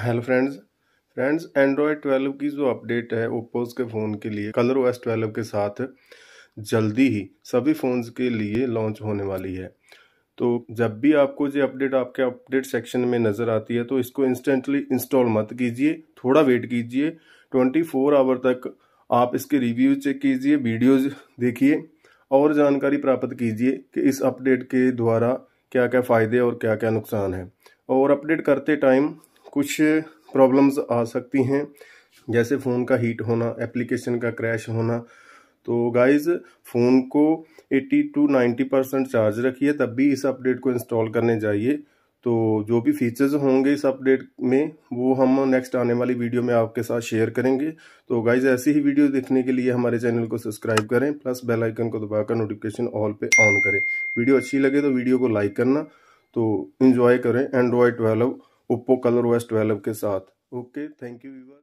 hello friends friends android twelve की जो update है ओप्पोज के फ़ोन के लिए कलर ओ एस ट्वेल्व के साथ जल्दी ही सभी फ़ोन्स के लिए लॉन्च होने वाली है तो जब भी आपको ये अपडेट आपके अपडेट सेक्शन में नज़र आती है तो इसको इंस्टेंटली इंस्टॉल मत कीजिए थोड़ा वेट कीजिए ट्वेंटी फोर आवर तक आप इसके रिव्यू चेक कीजिए वीडियोज़ देखिए और जानकारी प्राप्त कीजिए कि इस अपडेट के द्वारा क्या क्या फ़ायदे और क्या क्या नुकसान है और अपडेट करते टाइम कुछ प्रॉब्लम्स आ सकती हैं जैसे फ़ोन का हीट होना एप्लीकेशन का क्रैश होना तो गाइज़ फ़ोन को 80 टू 90 परसेंट चार्ज रखिए तब भी इस अपडेट को इंस्टॉल करने जाइए तो जो भी फीचर्स होंगे इस अपडेट में वो हम नेक्स्ट आने वाली वीडियो में आपके साथ शेयर करेंगे तो गाइज ऐसी ही वीडियो देखने के लिए हमारे चैनल को सब्सक्राइब करें प्लस बेल आइकन को दबाकर नोटिफिकेशन ऑल पे ऑन करें वीडियो अच्छी लगे तो वीडियो को लाइक करना तो इन्जॉय करें android twelve Oppo colour OS twelve के साथ ओके थैंक यू